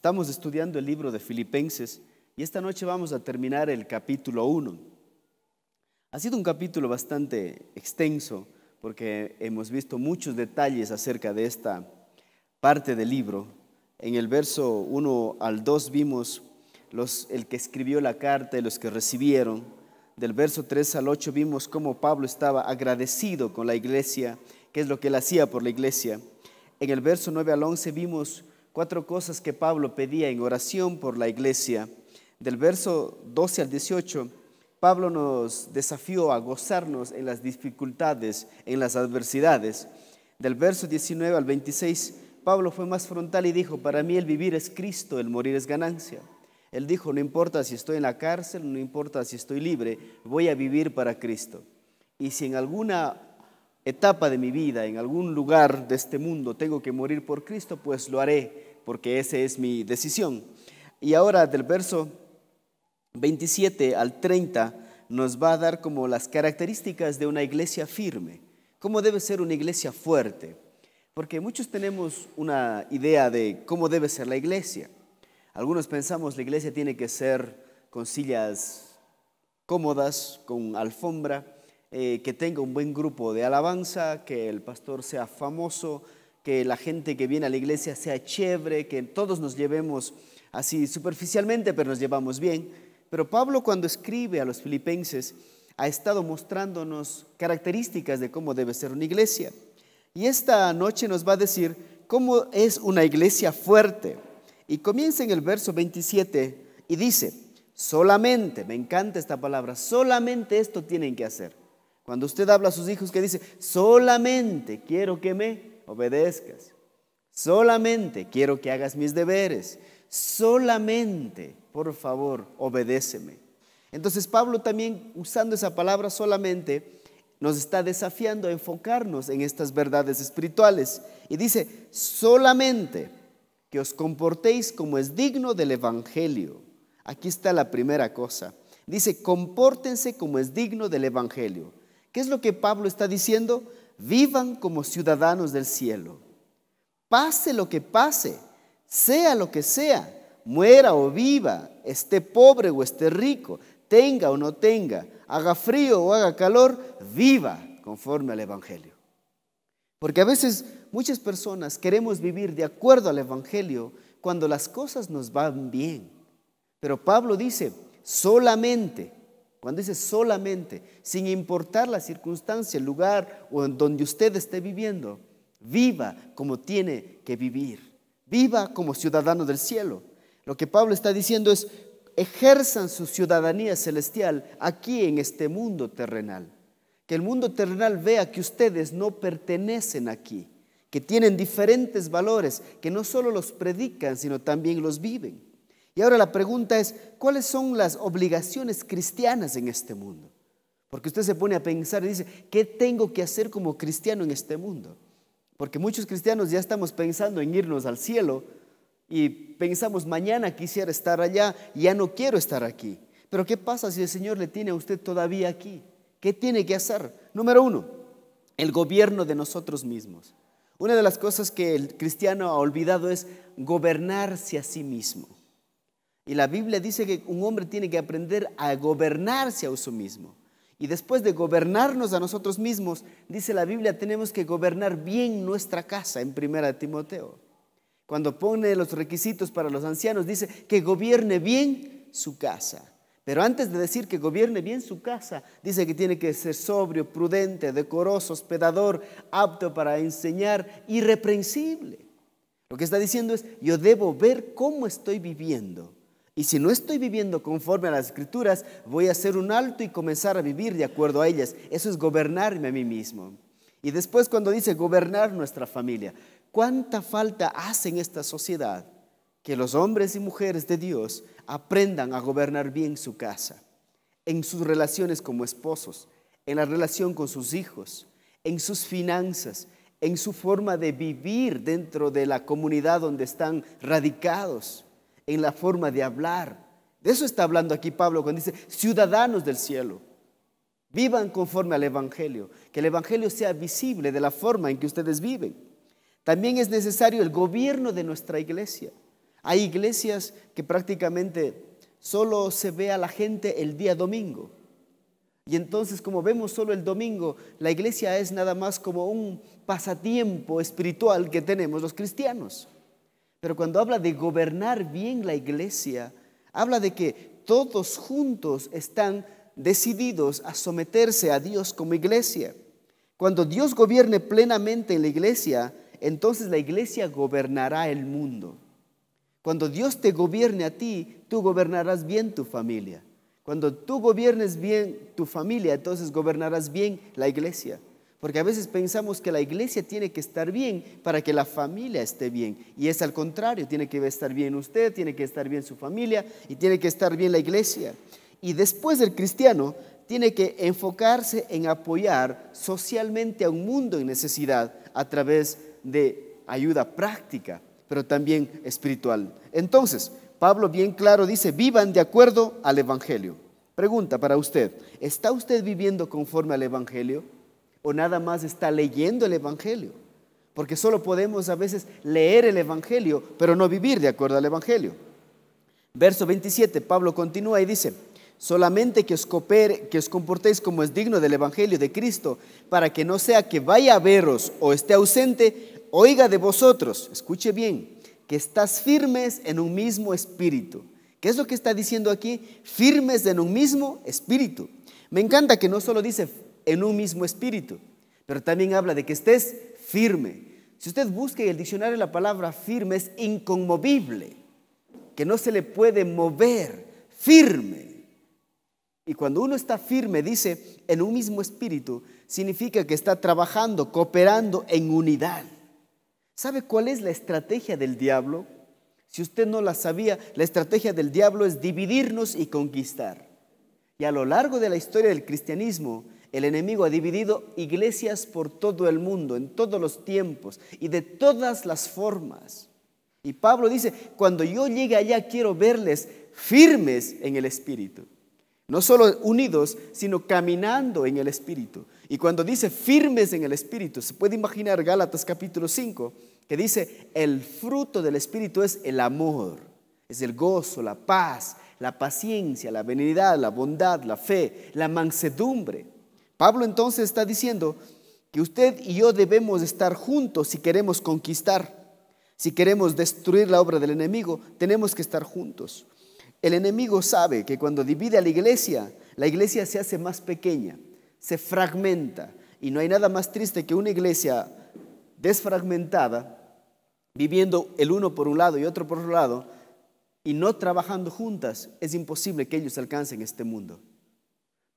Estamos estudiando el libro de Filipenses y esta noche vamos a terminar el capítulo 1. Ha sido un capítulo bastante extenso porque hemos visto muchos detalles acerca de esta parte del libro. En el verso 1 al 2 vimos los, el que escribió la carta y los que recibieron. Del verso 3 al 8 vimos cómo Pablo estaba agradecido con la iglesia, que es lo que él hacía por la iglesia. En el verso 9 al 11 vimos cuatro cosas que Pablo pedía en oración por la iglesia. Del verso 12 al 18, Pablo nos desafió a gozarnos en las dificultades, en las adversidades. Del verso 19 al 26, Pablo fue más frontal y dijo, para mí el vivir es Cristo, el morir es ganancia. Él dijo, no importa si estoy en la cárcel, no importa si estoy libre, voy a vivir para Cristo. Y si en alguna etapa de mi vida, en algún lugar de este mundo, tengo que morir por Cristo, pues lo haré, porque esa es mi decisión. Y ahora del verso 27 al 30 nos va a dar como las características de una iglesia firme. ¿Cómo debe ser una iglesia fuerte? Porque muchos tenemos una idea de cómo debe ser la iglesia. Algunos pensamos la iglesia tiene que ser con sillas cómodas, con alfombra, eh, que tenga un buen grupo de alabanza, que el pastor sea famoso, que la gente que viene a la iglesia sea chévere, que todos nos llevemos así superficialmente, pero nos llevamos bien. Pero Pablo cuando escribe a los filipenses ha estado mostrándonos características de cómo debe ser una iglesia. Y esta noche nos va a decir cómo es una iglesia fuerte. Y comienza en el verso 27 y dice, solamente, me encanta esta palabra, solamente esto tienen que hacer. Cuando usted habla a sus hijos que dice, solamente quiero que me obedezcas, solamente quiero que hagas mis deberes, solamente, por favor, obedéceme. Entonces Pablo también, usando esa palabra solamente, nos está desafiando a enfocarnos en estas verdades espirituales. Y dice, solamente que os comportéis como es digno del Evangelio. Aquí está la primera cosa. Dice, compórtense como es digno del Evangelio. ¿Qué es lo que Pablo está diciendo? Vivan como ciudadanos del cielo. Pase lo que pase, sea lo que sea, muera o viva, esté pobre o esté rico, tenga o no tenga, haga frío o haga calor, viva conforme al Evangelio. Porque a veces muchas personas queremos vivir de acuerdo al Evangelio cuando las cosas nos van bien. Pero Pablo dice, solamente cuando dice solamente, sin importar la circunstancia, el lugar o en donde usted esté viviendo, viva como tiene que vivir. Viva como ciudadano del cielo. Lo que Pablo está diciendo es, ejerzan su ciudadanía celestial aquí en este mundo terrenal. Que el mundo terrenal vea que ustedes no pertenecen aquí, que tienen diferentes valores, que no solo los predican, sino también los viven. Y ahora la pregunta es, ¿cuáles son las obligaciones cristianas en este mundo? Porque usted se pone a pensar y dice, ¿qué tengo que hacer como cristiano en este mundo? Porque muchos cristianos ya estamos pensando en irnos al cielo y pensamos, mañana quisiera estar allá, ya no quiero estar aquí. Pero ¿qué pasa si el Señor le tiene a usted todavía aquí? ¿Qué tiene que hacer? Número uno, el gobierno de nosotros mismos. Una de las cosas que el cristiano ha olvidado es gobernarse a sí mismo. Y la Biblia dice que un hombre tiene que aprender a gobernarse a uso mismo. Y después de gobernarnos a nosotros mismos, dice la Biblia, tenemos que gobernar bien nuestra casa en primera de Timoteo. Cuando pone los requisitos para los ancianos, dice que gobierne bien su casa. Pero antes de decir que gobierne bien su casa, dice que tiene que ser sobrio, prudente, decoroso, hospedador, apto para enseñar, irreprensible. Lo que está diciendo es, yo debo ver cómo estoy viviendo y si no estoy viviendo conforme a las escrituras, voy a hacer un alto y comenzar a vivir de acuerdo a ellas. Eso es gobernarme a mí mismo. Y después cuando dice gobernar nuestra familia, ¿cuánta falta hace en esta sociedad que los hombres y mujeres de Dios aprendan a gobernar bien su casa, en sus relaciones como esposos, en la relación con sus hijos, en sus finanzas, en su forma de vivir dentro de la comunidad donde están radicados? en la forma de hablar. De eso está hablando aquí Pablo cuando dice, ciudadanos del cielo, vivan conforme al Evangelio, que el Evangelio sea visible de la forma en que ustedes viven. También es necesario el gobierno de nuestra iglesia. Hay iglesias que prácticamente solo se ve a la gente el día domingo. Y entonces, como vemos solo el domingo, la iglesia es nada más como un pasatiempo espiritual que tenemos los cristianos. Pero cuando habla de gobernar bien la iglesia, habla de que todos juntos están decididos a someterse a Dios como iglesia. Cuando Dios gobierne plenamente en la iglesia, entonces la iglesia gobernará el mundo. Cuando Dios te gobierne a ti, tú gobernarás bien tu familia. Cuando tú gobiernes bien tu familia, entonces gobernarás bien la iglesia. Porque a veces pensamos que la iglesia tiene que estar bien para que la familia esté bien. Y es al contrario, tiene que estar bien usted, tiene que estar bien su familia y tiene que estar bien la iglesia. Y después el cristiano tiene que enfocarse en apoyar socialmente a un mundo en necesidad a través de ayuda práctica, pero también espiritual. Entonces, Pablo bien claro dice, vivan de acuerdo al Evangelio. Pregunta para usted, ¿está usted viviendo conforme al Evangelio? o nada más está leyendo el Evangelio. Porque solo podemos a veces leer el Evangelio, pero no vivir de acuerdo al Evangelio. Verso 27, Pablo continúa y dice, solamente que os, que os comportéis como es digno del Evangelio de Cristo, para que no sea que vaya a veros o esté ausente, oiga de vosotros, escuche bien, que estás firmes en un mismo espíritu. ¿Qué es lo que está diciendo aquí? Firmes en un mismo espíritu. Me encanta que no solo dice en un mismo espíritu. Pero también habla de que estés firme. Si usted busca en el diccionario la palabra firme es inconmovible, que no se le puede mover, firme. Y cuando uno está firme, dice, en un mismo espíritu, significa que está trabajando, cooperando en unidad. ¿Sabe cuál es la estrategia del diablo? Si usted no la sabía, la estrategia del diablo es dividirnos y conquistar. Y a lo largo de la historia del cristianismo, el enemigo ha dividido iglesias por todo el mundo, en todos los tiempos y de todas las formas. Y Pablo dice, cuando yo llegue allá quiero verles firmes en el Espíritu. No solo unidos, sino caminando en el Espíritu. Y cuando dice firmes en el Espíritu, se puede imaginar Gálatas capítulo 5, que dice, el fruto del Espíritu es el amor, es el gozo, la paz, la paciencia, la benignidad, la bondad, la fe, la mansedumbre. Pablo entonces está diciendo que usted y yo debemos estar juntos si queremos conquistar, si queremos destruir la obra del enemigo, tenemos que estar juntos. El enemigo sabe que cuando divide a la iglesia, la iglesia se hace más pequeña, se fragmenta. Y no hay nada más triste que una iglesia desfragmentada, viviendo el uno por un lado y otro por otro lado, y no trabajando juntas, es imposible que ellos alcancen este mundo.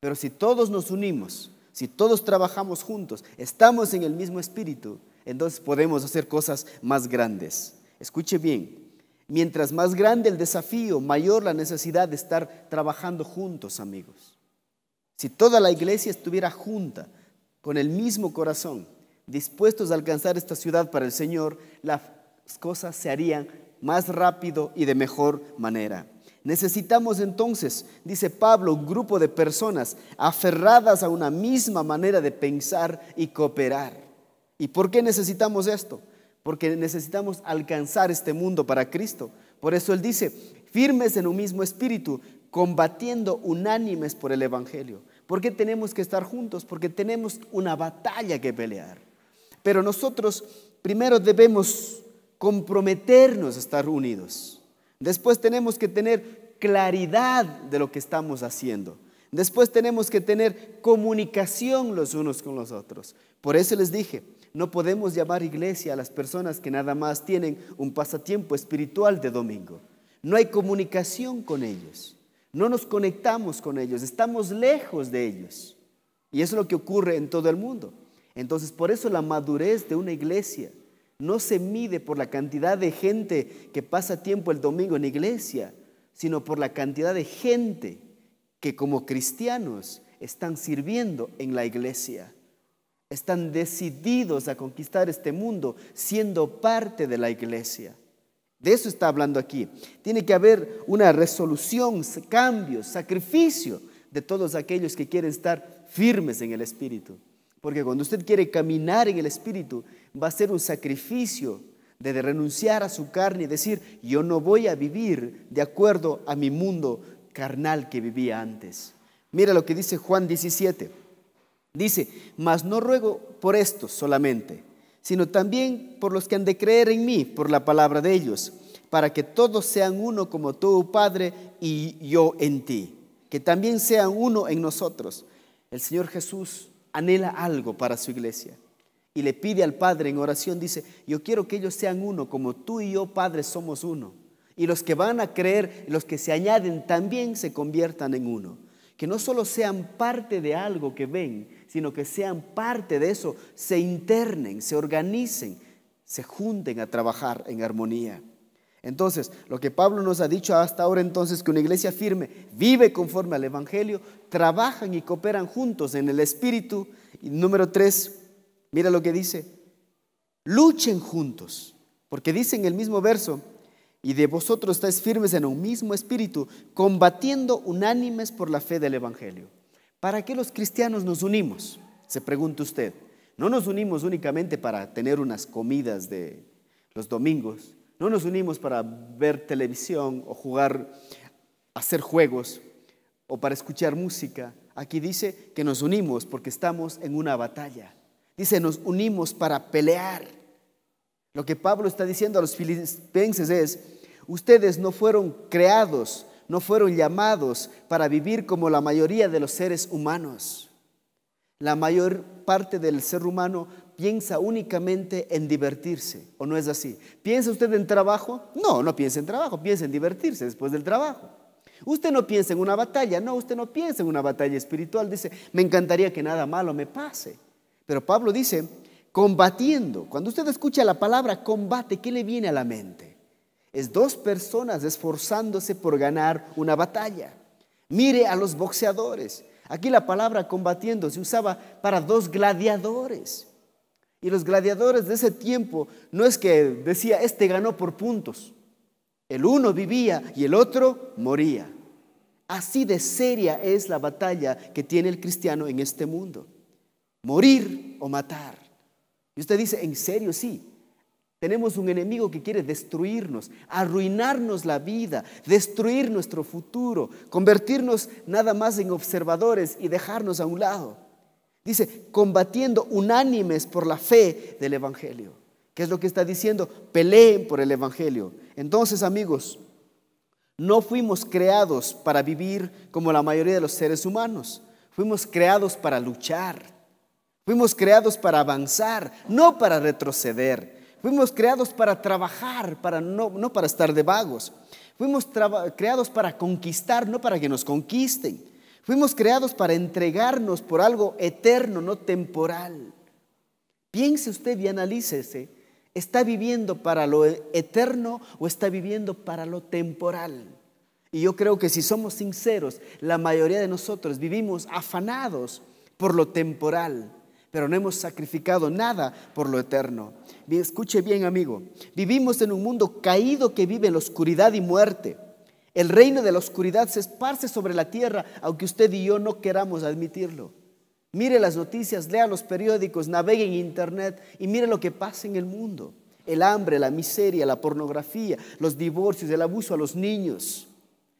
Pero si todos nos unimos, si todos trabajamos juntos, estamos en el mismo espíritu, entonces podemos hacer cosas más grandes. Escuche bien, mientras más grande el desafío, mayor la necesidad de estar trabajando juntos, amigos. Si toda la iglesia estuviera junta, con el mismo corazón, dispuestos a alcanzar esta ciudad para el Señor, las cosas se harían más rápido y de mejor manera. Necesitamos entonces, dice Pablo, un grupo de personas aferradas a una misma manera de pensar y cooperar. ¿Y por qué necesitamos esto? Porque necesitamos alcanzar este mundo para Cristo. Por eso él dice, firmes en un mismo espíritu, combatiendo unánimes por el Evangelio. ¿Por qué tenemos que estar juntos? Porque tenemos una batalla que pelear. Pero nosotros primero debemos comprometernos a estar unidos. Después tenemos que tener claridad de lo que estamos haciendo. Después tenemos que tener comunicación los unos con los otros. Por eso les dije, no podemos llamar iglesia a las personas que nada más tienen un pasatiempo espiritual de domingo. No hay comunicación con ellos. No nos conectamos con ellos. Estamos lejos de ellos. Y eso es lo que ocurre en todo el mundo. Entonces, por eso la madurez de una iglesia no se mide por la cantidad de gente que pasa tiempo el domingo en iglesia, sino por la cantidad de gente que como cristianos están sirviendo en la iglesia. Están decididos a conquistar este mundo siendo parte de la iglesia. De eso está hablando aquí. Tiene que haber una resolución, cambio, sacrificio de todos aquellos que quieren estar firmes en el Espíritu. Porque cuando usted quiere caminar en el Espíritu, va a ser un sacrificio de renunciar a su carne y decir, yo no voy a vivir de acuerdo a mi mundo carnal que vivía antes. Mira lo que dice Juan 17. Dice, mas no ruego por esto solamente, sino también por los que han de creer en mí, por la palabra de ellos, para que todos sean uno como tú, Padre, y yo en ti, que también sean uno en nosotros. El Señor Jesús anhela algo para su iglesia y le pide al Padre en oración, dice, yo quiero que ellos sean uno, como tú y yo, Padre, somos uno. Y los que van a creer, los que se añaden, también se conviertan en uno. Que no solo sean parte de algo que ven, sino que sean parte de eso, se internen, se organicen, se junten a trabajar en armonía. Entonces, lo que Pablo nos ha dicho hasta ahora entonces, que una iglesia firme vive conforme al Evangelio, trabajan y cooperan juntos en el Espíritu. Y número tres, mira lo que dice, luchen juntos, porque dice en el mismo verso, y de vosotros estáis firmes en un mismo espíritu, combatiendo unánimes por la fe del Evangelio. ¿Para qué los cristianos nos unimos? Se pregunta usted. No nos unimos únicamente para tener unas comidas de los domingos no nos unimos para ver televisión o jugar, hacer juegos o para escuchar música. Aquí dice que nos unimos porque estamos en una batalla. Dice, nos unimos para pelear. Lo que Pablo está diciendo a los filipenses es, ustedes no fueron creados, no fueron llamados para vivir como la mayoría de los seres humanos. La mayor parte del ser humano piensa únicamente en divertirse, ¿o no es así? ¿Piensa usted en trabajo? No, no piensa en trabajo, piensa en divertirse después del trabajo. Usted no piensa en una batalla, no, usted no piensa en una batalla espiritual, dice, me encantaría que nada malo me pase. Pero Pablo dice, combatiendo, cuando usted escucha la palabra combate, ¿qué le viene a la mente? Es dos personas esforzándose por ganar una batalla. Mire a los boxeadores. Aquí la palabra combatiendo se usaba para dos gladiadores. Y los gladiadores de ese tiempo no es que decía, este ganó por puntos. El uno vivía y el otro moría. Así de seria es la batalla que tiene el cristiano en este mundo. Morir o matar. Y usted dice, en serio, sí. Tenemos un enemigo que quiere destruirnos, arruinarnos la vida, destruir nuestro futuro, convertirnos nada más en observadores y dejarnos a un lado. Dice, combatiendo unánimes por la fe del Evangelio. ¿Qué es lo que está diciendo? Peleen por el Evangelio. Entonces, amigos, no fuimos creados para vivir como la mayoría de los seres humanos. Fuimos creados para luchar. Fuimos creados para avanzar, no para retroceder. Fuimos creados para trabajar, para no, no para estar de vagos. Fuimos creados para conquistar, no para que nos conquisten. Fuimos creados para entregarnos por algo eterno, no temporal. Piense usted y analícese. ¿Está viviendo para lo eterno o está viviendo para lo temporal? Y yo creo que si somos sinceros, la mayoría de nosotros vivimos afanados por lo temporal, pero no hemos sacrificado nada por lo eterno. Escuche bien, amigo, vivimos en un mundo caído que vive en la oscuridad y muerte. El reino de la oscuridad se esparce sobre la tierra, aunque usted y yo no queramos admitirlo. Mire las noticias, lea los periódicos, navegue en internet y mire lo que pasa en el mundo. El hambre, la miseria, la pornografía, los divorcios, el abuso a los niños,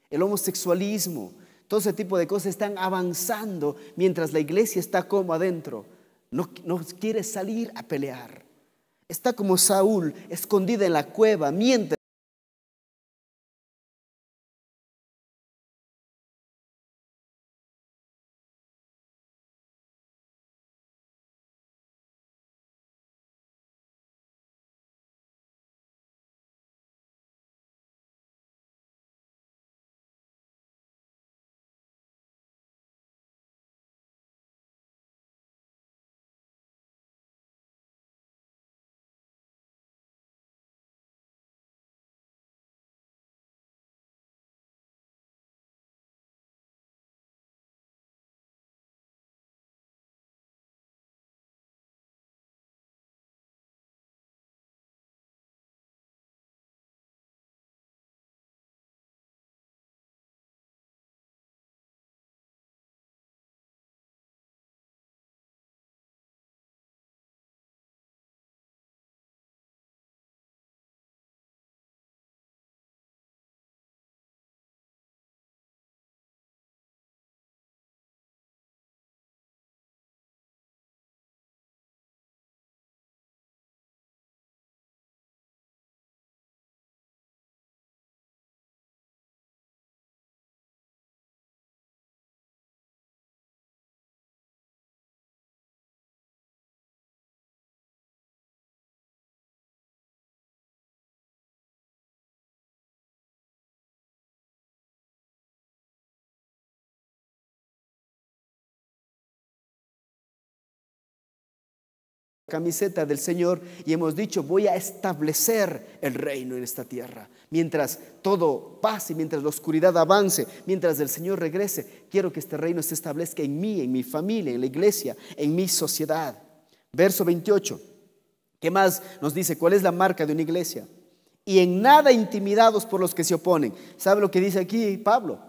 el homosexualismo, todo ese tipo de cosas están avanzando mientras la iglesia está como adentro. No, quiere salir a pelear. Está como Saúl, escondida en la cueva, mientras camiseta del Señor y hemos dicho, voy a establecer el reino en esta tierra. Mientras todo pase, mientras la oscuridad avance, mientras el Señor regrese, quiero que este reino se establezca en mí, en mi familia, en la iglesia, en mi sociedad. Verso 28. ¿Qué más nos dice? ¿Cuál es la marca de una iglesia? Y en nada intimidados por los que se oponen. ¿Sabe lo que dice aquí Pablo?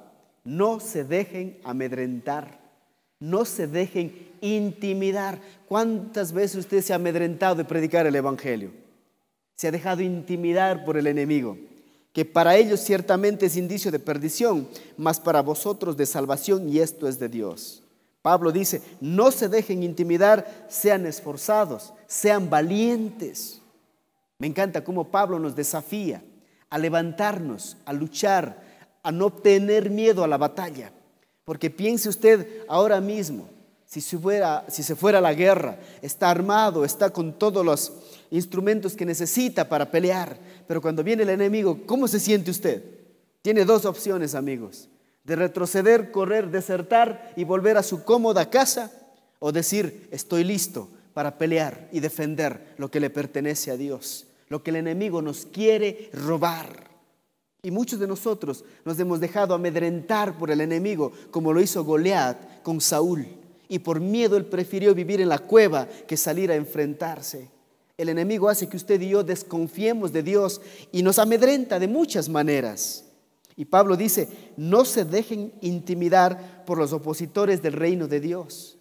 No se dejen amedrentar. No se dejen intimidar. ¿Cuántas veces usted se ha amedrentado de predicar el Evangelio? Se ha dejado intimidar por el enemigo, que para ellos ciertamente es indicio de perdición, mas para vosotros de salvación y esto es de Dios. Pablo dice, no se dejen intimidar, sean esforzados, sean valientes. Me encanta cómo Pablo nos desafía a levantarnos, a luchar, a no tener miedo a la batalla. Porque piense usted ahora mismo, si se, fuera, a la guerra, está armado, está con todos los instrumentos que necesita para pelear. Pero cuando viene el enemigo, ¿cómo se siente usted? Tiene dos opciones, amigos. De retroceder, correr, desertar y volver a su cómoda casa. O decir, estoy listo para pelear y defender lo que le pertenece a Dios. Lo que el enemigo nos quiere robar. Y muchos de nosotros nos hemos dejado amedrentar por el enemigo, como lo hizo Goliat con Saúl y por miedo él prefirió vivir en la cueva que salir a enfrentarse. El enemigo hace que usted y yo desconfiemos de Dios y nos amedrenta de muchas maneras. Y Pablo dice, no se dejen intimidar por los opositores del reino de Dios.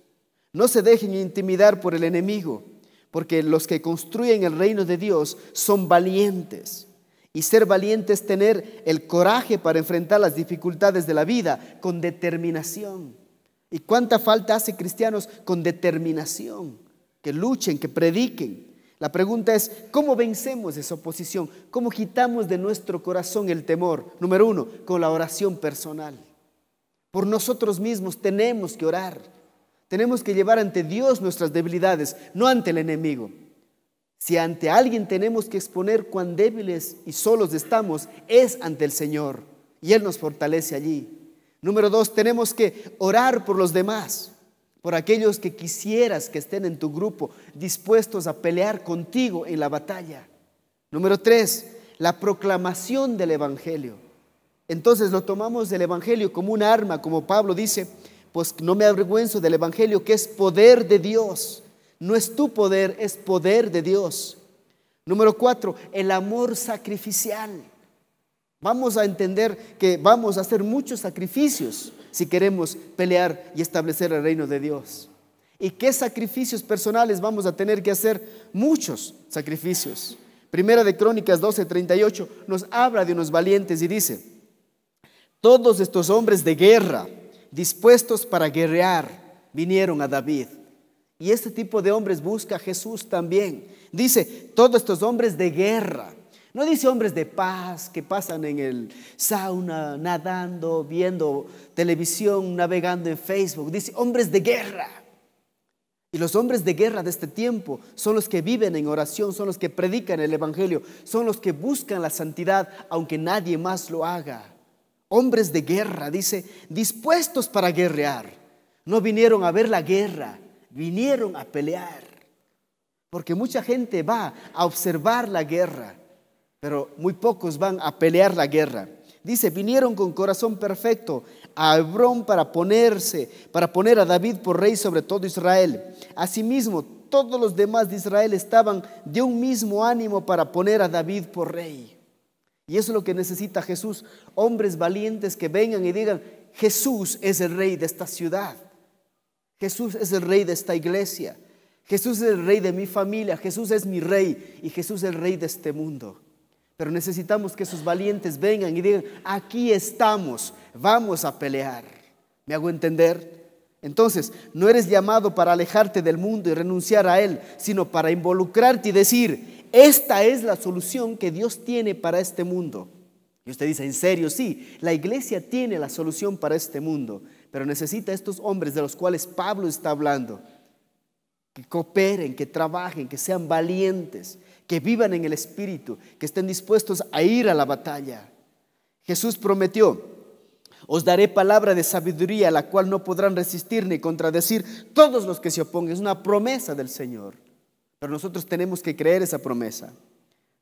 No se dejen intimidar por el enemigo, porque los que construyen el reino de Dios son valientes. Y ser valiente es tener el coraje para enfrentar las dificultades de la vida con determinación. ¿Y cuánta falta hace cristianos con determinación, que luchen, que prediquen? La pregunta es, ¿cómo vencemos esa oposición? ¿Cómo quitamos de nuestro corazón el temor? Número uno, con la oración personal. Por nosotros mismos tenemos que orar. Tenemos que llevar ante Dios nuestras debilidades, no ante el enemigo. Si ante alguien tenemos que exponer cuán débiles y solos estamos, es ante el Señor. Y Él nos fortalece allí. Número dos, tenemos que orar por los demás, por aquellos que quisieras que estén en tu grupo, dispuestos a pelear contigo en la batalla. Número tres, la proclamación del Evangelio. Entonces lo tomamos del Evangelio como un arma, como Pablo dice, pues no me avergüenzo del Evangelio, que es poder de Dios. No es tu poder, es poder de Dios. Número cuatro, el amor sacrificial. Vamos a entender que vamos a hacer muchos sacrificios si queremos pelear y establecer el reino de Dios. ¿Y qué sacrificios personales vamos a tener que hacer? Muchos sacrificios. Primera de Crónicas 12:38 nos habla de unos valientes y dice, todos estos hombres de guerra, dispuestos para guerrear, vinieron a David. Y este tipo de hombres busca a Jesús también. Dice, todos estos hombres de guerra no dice hombres de paz que pasan en el sauna, nadando, viendo televisión, navegando en Facebook. Dice hombres de guerra. Y los hombres de guerra de este tiempo son los que viven en oración, son los que predican el Evangelio, son los que buscan la santidad aunque nadie más lo haga. Hombres de guerra, dice, dispuestos para guerrear. No vinieron a ver la guerra, vinieron a pelear. Porque mucha gente va a observar la guerra pero muy pocos van a pelear la guerra. Dice, vinieron con corazón perfecto a Hebrón para ponerse, para poner a David por rey sobre todo Israel. Asimismo, todos los demás de Israel estaban de un mismo ánimo para poner a David por rey. Y eso es lo que necesita Jesús, hombres valientes que vengan y digan, Jesús es el rey de esta ciudad, Jesús es el rey de esta iglesia, Jesús es el rey de mi familia, Jesús es mi rey y Jesús es el rey de este mundo. Pero necesitamos que esos valientes vengan y digan, aquí estamos, vamos a pelear. ¿Me hago entender? Entonces, no eres llamado para alejarte del mundo y renunciar a él, sino para involucrarte y decir, esta es la solución que Dios tiene para este mundo. Y usted dice, en serio, sí, la iglesia tiene la solución para este mundo, pero necesita a estos hombres de los cuales Pablo está hablando, que cooperen, que trabajen, que sean valientes, que vivan en el Espíritu, que estén dispuestos a ir a la batalla. Jesús prometió, os daré palabra de sabiduría, la cual no podrán resistir ni contradecir todos los que se opongan. Es una promesa del Señor. Pero nosotros tenemos que creer esa promesa.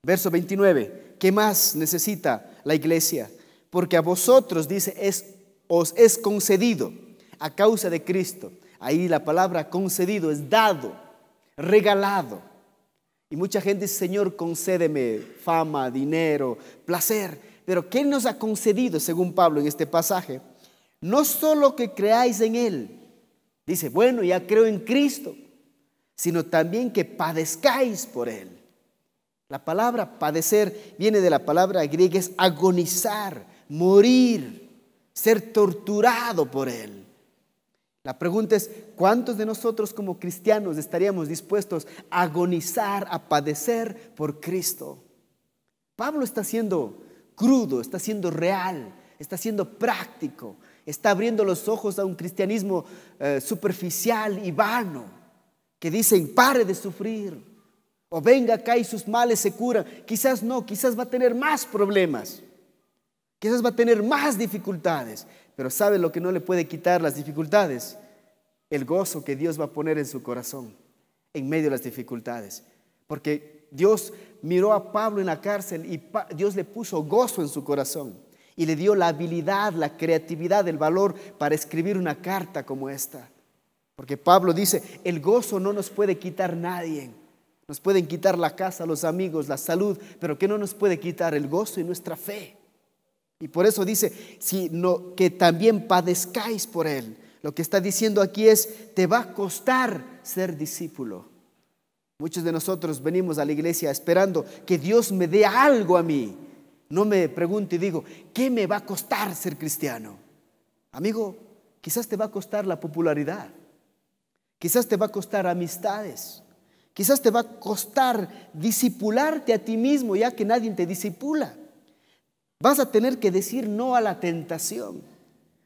Verso 29. ¿Qué más necesita la iglesia? Porque a vosotros, dice, es, os es concedido a causa de Cristo. Ahí la palabra concedido es dado, regalado. Y mucha gente dice, Señor, concédeme fama, dinero, placer. Pero ¿qué nos ha concedido, según Pablo en este pasaje? No solo que creáis en Él, dice, bueno, ya creo en Cristo, sino también que padezcáis por Él. La palabra padecer viene de la palabra griega, es agonizar, morir, ser torturado por Él. La pregunta es, ¿cuántos de nosotros como cristianos estaríamos dispuestos a agonizar, a padecer por Cristo? Pablo está siendo crudo, está siendo real, está siendo práctico, está abriendo los ojos a un cristianismo eh, superficial y vano, que dicen, pare de sufrir, o venga acá y sus males se curan. Quizás no, quizás va a tener más problemas, quizás va a tener más dificultades, pero sabe lo que no le puede quitar las dificultades, el gozo que Dios va a poner en su corazón en medio de las dificultades. Porque Dios miró a Pablo en la cárcel y Dios le puso gozo en su corazón y le dio la habilidad, la creatividad, el valor para escribir una carta como esta. Porque Pablo dice, el gozo no nos puede quitar nadie. Nos pueden quitar la casa, los amigos, la salud, pero que no nos puede quitar el gozo y nuestra fe. Y por eso dice, sino que también padezcáis por él. Lo que está diciendo aquí es, te va a costar ser discípulo. Muchos de nosotros venimos a la iglesia esperando que Dios me dé algo a mí. No me pregunte y digo, ¿qué me va a costar ser cristiano? Amigo, quizás te va a costar la popularidad. Quizás te va a costar amistades. Quizás te va a costar disipularte a ti mismo, ya que nadie te disipula. Vas a tener que decir no a la tentación.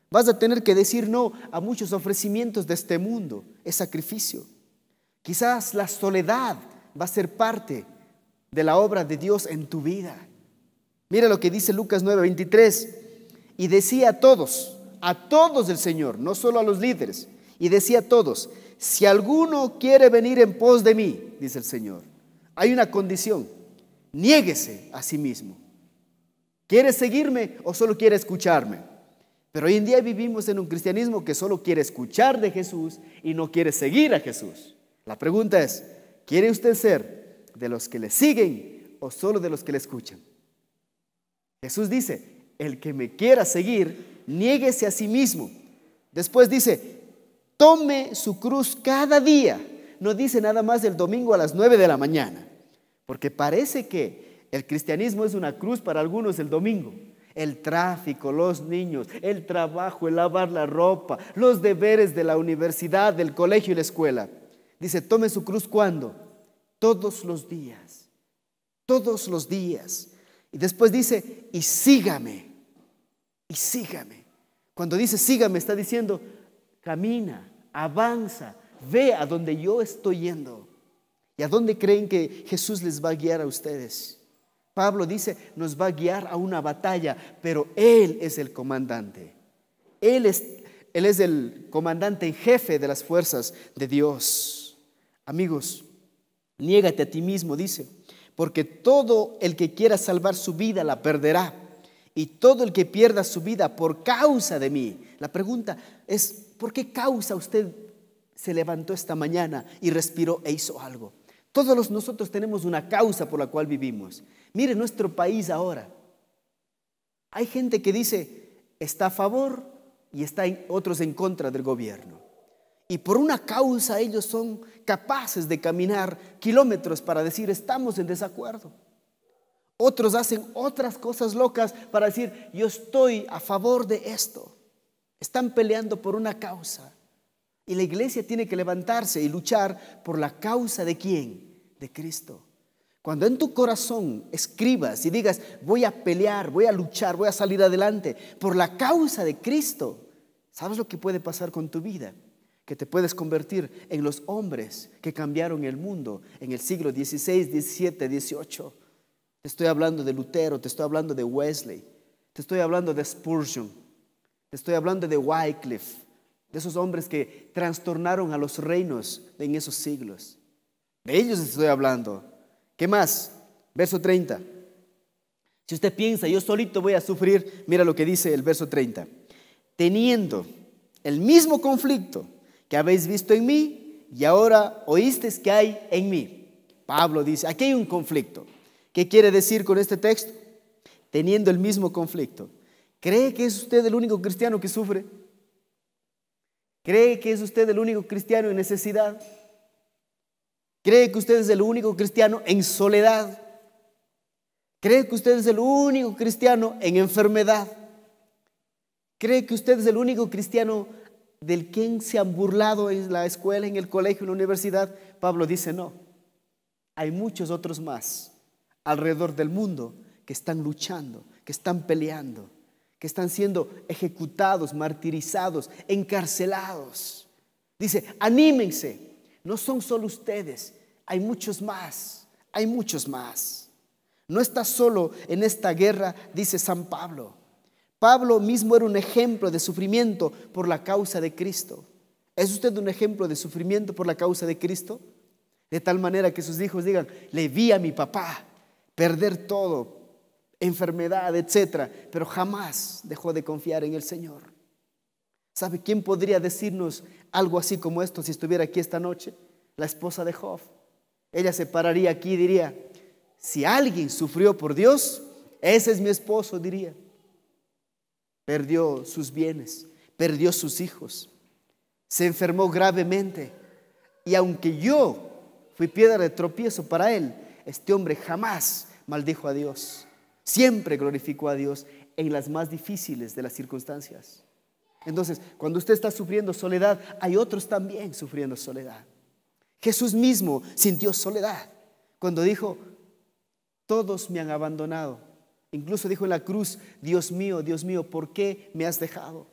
Vas a tener que decir no a muchos ofrecimientos de este mundo. Es sacrificio. Quizás la soledad va a ser parte de la obra de Dios en tu vida. Mira lo que dice Lucas 9:23. Y decía a todos, a todos del Señor, no solo a los líderes. Y decía a todos, si alguno quiere venir en pos de mí, dice el Señor, hay una condición, niéguese a sí mismo ¿Quieres seguirme o solo quiere escucharme? Pero hoy en día vivimos en un cristianismo que solo quiere escuchar de Jesús y no quiere seguir a Jesús. La pregunta es, ¿quiere usted ser de los que le siguen o solo de los que le escuchan? Jesús dice, el que me quiera seguir, niéguese a sí mismo. Después dice, tome su cruz cada día. No dice nada más el domingo a las 9 de la mañana, porque parece que el cristianismo es una cruz para algunos el domingo. El tráfico, los niños, el trabajo, el lavar la ropa, los deberes de la universidad, del colegio y la escuela. Dice, tome su cruz cuando? Todos los días. Todos los días. Y después dice, y sígame. Y sígame. Cuando dice sígame, está diciendo, camina, avanza, ve a donde yo estoy yendo. ¿Y a dónde creen que Jesús les va a guiar a ustedes? Pablo dice, nos va a guiar a una batalla, pero Él es el comandante. Él es, el comandante en jefe de las fuerzas de Dios. Amigos, niégate a ti mismo, dice, porque todo el que quiera salvar su vida la perderá, y todo el que pierda su vida por causa de mí. La pregunta es, ¿por qué causa usted se levantó esta mañana y respiró e hizo algo? Todos nosotros tenemos una causa por la cual vivimos. Mire nuestro país ahora. Hay gente que dice está a favor y está otros en contra del gobierno. Y por una causa ellos son capaces de caminar kilómetros para decir estamos en desacuerdo. Otros hacen otras cosas locas para decir yo estoy a favor de esto. Están peleando por una causa. Y la iglesia tiene que levantarse y luchar por la causa de quién? De Cristo. Cuando en tu corazón escribas y digas, voy a pelear, voy a luchar, voy a salir adelante por la causa de Cristo, ¿sabes lo que puede pasar con tu vida? que te puedes convertir en los hombres que cambiaron el mundo en el siglo XVI, XVII, XVIII. Te estoy hablando de Lutero, te estoy hablando de Wesley, te estoy hablando de Spurgeon, te estoy hablando de Wycliffe, de esos hombres que trastornaron a los reinos en esos siglos. De ellos estoy hablando. ¿Qué más? Verso 30. Si usted piensa, yo solito voy a sufrir, mira lo que dice el verso 30. Teniendo el mismo conflicto que habéis visto en mí y ahora oísteis que hay en mí. Pablo dice, aquí hay un conflicto. ¿Qué quiere decir con este texto? Teniendo el mismo conflicto. ¿Cree que es usted el único cristiano que sufre? ¿Cree que es usted el único cristiano en necesidad? ¿Cree que usted es el único cristiano en soledad? ¿Cree que usted es el único cristiano en enfermedad? ¿Cree que usted es el único cristiano del quien se han burlado en la escuela, en el colegio, en la universidad? Pablo dice, no, hay muchos otros más alrededor del mundo que están luchando, que están peleando, que están siendo ejecutados, martirizados, encarcelados. Dice, anímense, no son solo ustedes, hay muchos más, hay muchos más. No está solo en esta guerra, dice San Pablo. Pablo mismo era un ejemplo de sufrimiento por la causa de Cristo. ¿Es usted un ejemplo de sufrimiento por la causa de Cristo? De tal manera que sus hijos digan, le vi a mi papá perder todo enfermedad, etc. Pero jamás dejó de confiar en el Señor. ¿Sabe quién podría decirnos algo así como esto si estuviera aquí esta noche? La esposa de Job. Ella se pararía aquí y diría, si alguien sufrió por Dios, ese es mi esposo, diría. Perdió sus bienes, perdió sus hijos, se enfermó gravemente. Y aunque yo fui piedra de tropiezo para él, este hombre jamás maldijo a Dios. Siempre glorificó a Dios en las más difíciles de las circunstancias. Entonces, cuando usted está sufriendo soledad, hay otros también sufriendo soledad. Jesús mismo sintió soledad cuando dijo, todos me han abandonado. Incluso dijo en la cruz, Dios mío, Dios mío, ¿por qué me has dejado?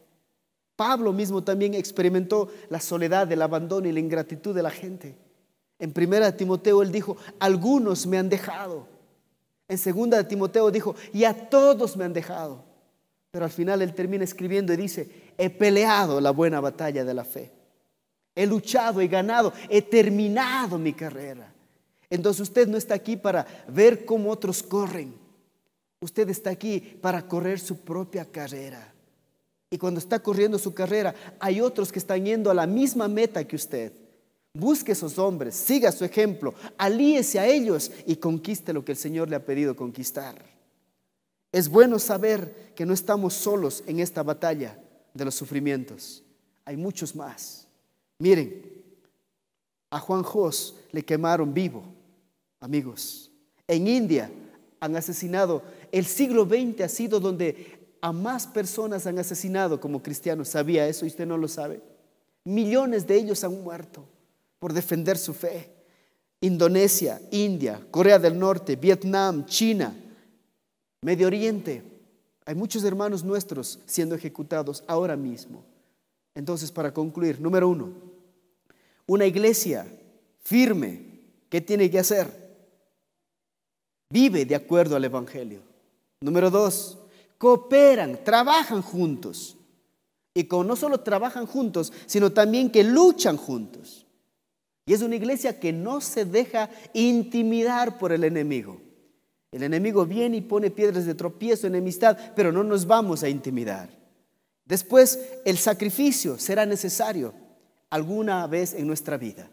Pablo mismo también experimentó la soledad, el abandono y la ingratitud de la gente. En primera Timoteo él dijo, algunos me han dejado, en segunda de Timoteo dijo, y a todos me han dejado. Pero al final él termina escribiendo y dice, he peleado la buena batalla de la fe. He luchado, he ganado, he terminado mi carrera. Entonces usted no está aquí para ver cómo otros corren. Usted está aquí para correr su propia carrera. Y cuando está corriendo su carrera, hay otros que están yendo a la misma meta que usted. Busque esos hombres, siga su ejemplo, alíese a ellos y conquiste lo que el Señor le ha pedido conquistar. Es bueno saber que no estamos solos en esta batalla de los sufrimientos. Hay muchos más. Miren, a Juan Jos le quemaron vivo, amigos. En India han asesinado, el siglo XX ha sido donde a más personas han asesinado como cristianos. ¿Sabía eso y usted no lo sabe? Millones de ellos han muerto por defender su fe. Indonesia, India, Corea del Norte, Vietnam, China, Medio Oriente. Hay muchos hermanos nuestros siendo ejecutados ahora mismo. Entonces, para concluir, número uno, una iglesia firme, ¿qué tiene que hacer? Vive de acuerdo al Evangelio. Número dos, cooperan, trabajan juntos. Y no solo trabajan juntos, sino también que luchan juntos. Y es una iglesia que no se deja intimidar por el enemigo. El enemigo viene y pone piedras de tropiezo, enemistad, pero no nos vamos a intimidar. Después, el sacrificio será necesario alguna vez en nuestra vida.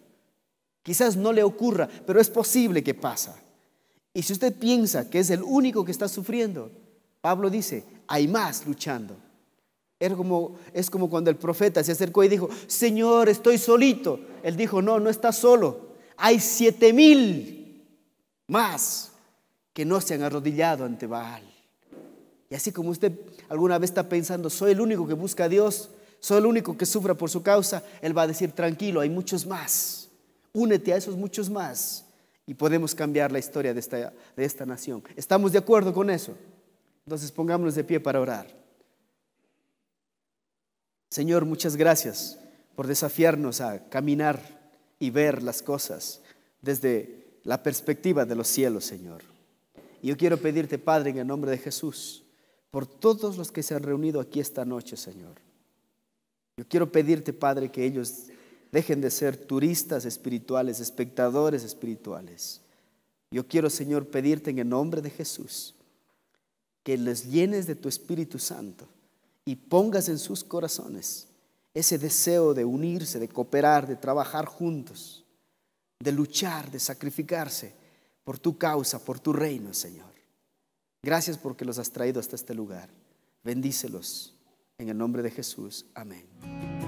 Quizás no le ocurra, pero es posible que pasa. Y si usted piensa que es el único que está sufriendo, Pablo dice, hay más luchando como, es como cuando el profeta se acercó y dijo, Señor, estoy solito. Él dijo, no, no estás solo. Hay siete mil más que no se han arrodillado ante Baal. Y así como usted alguna vez está pensando, soy el único que busca a Dios, soy el único que sufra por su causa, Él va a decir, tranquilo, hay muchos más. Únete a esos muchos más y podemos cambiar la historia de esta, de esta nación. ¿Estamos de acuerdo con eso? Entonces pongámonos de pie para orar. Señor, muchas gracias por desafiarnos a caminar y ver las cosas desde la perspectiva de los cielos, Señor. Y yo quiero pedirte, Padre, en el nombre de Jesús, por todos los que se han reunido aquí esta noche, Señor. Yo quiero pedirte, Padre, que ellos dejen de ser turistas espirituales, espectadores espirituales. Yo quiero, Señor, pedirte en el nombre de Jesús, que les llenes de tu Espíritu Santo y pongas en sus corazones ese deseo de unirse, de cooperar, de trabajar juntos, de luchar, de sacrificarse por tu causa, por tu reino, Señor. Gracias porque los has traído hasta este lugar. Bendícelos. En el nombre de Jesús. Amén.